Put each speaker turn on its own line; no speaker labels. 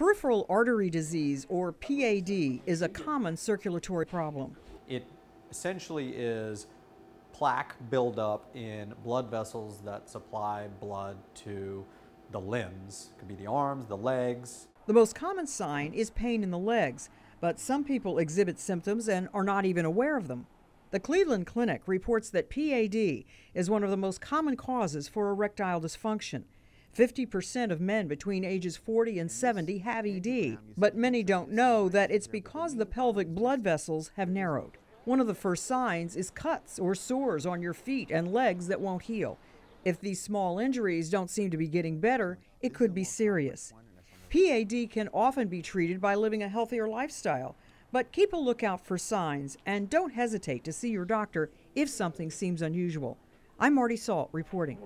Peripheral artery disease, or PAD, is a common circulatory problem.
It essentially is plaque buildup in blood vessels that supply blood to the limbs. It could be the arms, the legs.
The most common sign is pain in the legs, but some people exhibit symptoms and are not even aware of them. The Cleveland Clinic reports that PAD is one of the most common causes for erectile dysfunction. 50% of men between ages 40 and 70 have ED, but many don't know that it's because the pelvic blood vessels have narrowed. One of the first signs is cuts or sores on your feet and legs that won't heal. If these small injuries don't seem to be getting better, it could be serious. PAD can often be treated by living a healthier lifestyle, but keep a lookout for signs and don't hesitate to see your doctor if something seems unusual. I'm Marty Salt reporting.